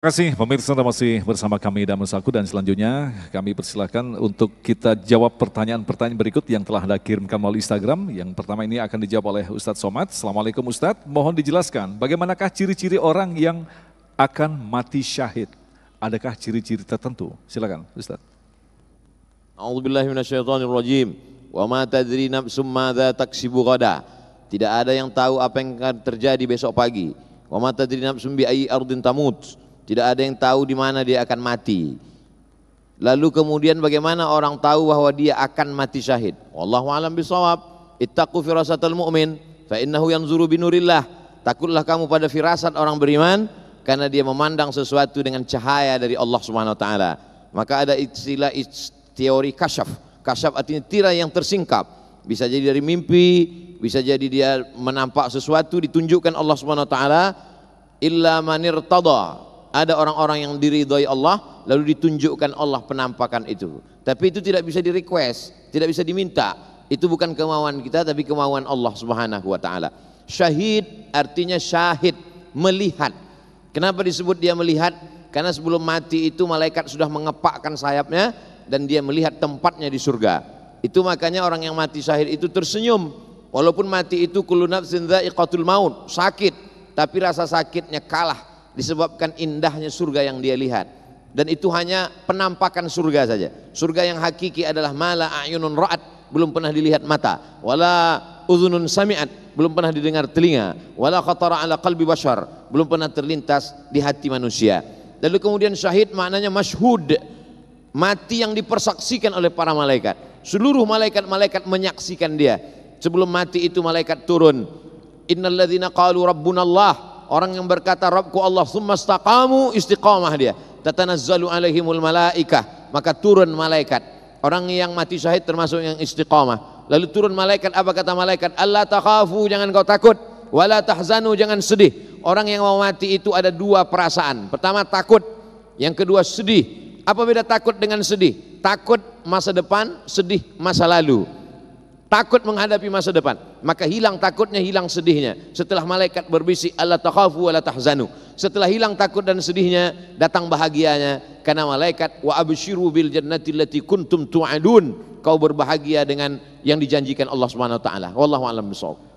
Terima kasih pemirsa Anda masih bersama kami dan Saku dan selanjutnya kami persilahkan untuk kita jawab pertanyaan-pertanyaan berikut yang telah Anda kirimkan melalui Instagram. Yang pertama ini akan dijawab oleh Ustadz Somad. Assalamualaikum Ustadz, mohon dijelaskan bagaimanakah ciri-ciri orang yang akan mati syahid? Adakah ciri-ciri tertentu? Silakan Ustadz. Wa ma tadri nafsum taksibu Tidak ada yang tahu apa yang akan terjadi besok pagi. Wa ma tadri nafsum bi ardin tamut tidak ada yang tahu di mana dia akan mati. Lalu kemudian bagaimana orang tahu bahwa dia akan mati syahid? Wallahu alam bisawab. Ittaqu firasatal mu'min fa innahu yanzuru binurillah. Takutlah kamu pada firasat orang beriman karena dia memandang sesuatu dengan cahaya dari Allah Subhanahu wa taala. Maka ada istilah teori kasyaf. Kasyaf artinya tirai yang tersingkap. Bisa jadi dari mimpi, bisa jadi dia menampak sesuatu ditunjukkan Allah Subhanahu wa taala illa manirtada ada orang-orang yang diridhoi Allah lalu ditunjukkan Allah penampakan itu tapi itu tidak bisa di request tidak bisa diminta itu bukan kemauan kita tapi kemauan Allah subhanahu wa ta'ala syahid artinya syahid melihat kenapa disebut dia melihat karena sebelum mati itu malaikat sudah mengepakkan sayapnya dan dia melihat tempatnya di surga itu makanya orang yang mati syahid itu tersenyum walaupun mati itu kulunab nafsin dha'iqatul maut sakit tapi rasa sakitnya kalah disebabkan indahnya surga yang dia lihat dan itu hanya penampakan surga saja surga yang hakiki adalah mala ayunun ra'at belum pernah dilihat mata wala uzunun sami'at belum pernah didengar telinga wala khatara ala qalbi bashar belum pernah terlintas di hati manusia lalu kemudian syahid maknanya masyhud mati yang dipersaksikan oleh para malaikat seluruh malaikat-malaikat menyaksikan dia sebelum mati itu malaikat turun ladzina qalu rabbunallah Orang yang berkata Rabbku Allah summa staqamu istiqamah dia. Tatanazzalu alaihimul malaikah, maka turun malaikat. Orang yang mati syahid termasuk yang istiqamah. Lalu turun malaikat apa kata malaikat? Allah takhafu jangan kau takut, wala tahzanu jangan sedih. Orang yang mau mati itu ada dua perasaan. Pertama takut, yang kedua sedih. Apa beda takut dengan sedih? Takut masa depan, sedih masa lalu. Takut menghadapi masa depan maka hilang takutnya hilang sedihnya setelah malaikat berbisik Allah takhafu wa la tahzanu setelah hilang takut dan sedihnya datang bahagianya karena malaikat wa abshiru bil jannati allati kuntum tu'adun kau berbahagia dengan yang dijanjikan Allah Subhanahu wa taala wallahu alam bisawab